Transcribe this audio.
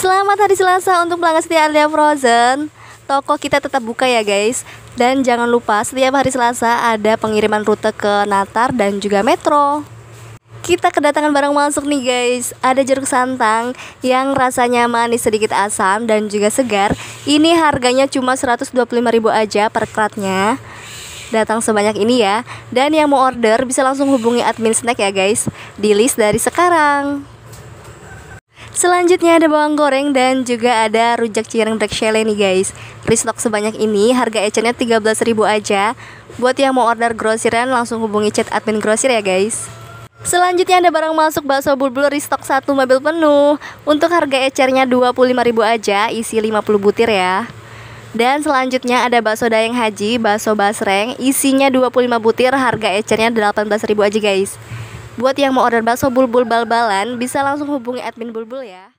Selamat hari Selasa untuk pelanggan setia Alia Frozen. Toko kita tetap buka ya guys. Dan jangan lupa setiap hari Selasa ada pengiriman rute ke Natar dan juga Metro. Kita kedatangan barang masuk nih guys. Ada jeruk santang yang rasanya manis sedikit asam dan juga segar. Ini harganya cuma 125.000 aja per kratnya datang sebanyak ini ya. Dan yang mau order bisa langsung hubungi admin snack ya guys. Di list dari sekarang. Selanjutnya ada bawang goreng dan juga ada rujak cireng black shale nih guys. Restock sebanyak ini harga ecernya 13.000 aja. Buat yang mau order grosiran langsung hubungi chat admin grosir ya guys. Selanjutnya ada barang masuk bakso bulbul restock satu mobil penuh. Untuk harga ecernya 25.000 aja, isi 50 butir ya. Dan selanjutnya ada bakso dayang haji, bakso basreng, isinya 25 butir, harga ecernya 18.000 aja guys. Buat yang mau order bakso bulbul balbalan, bisa langsung hubungi admin bulbul ya.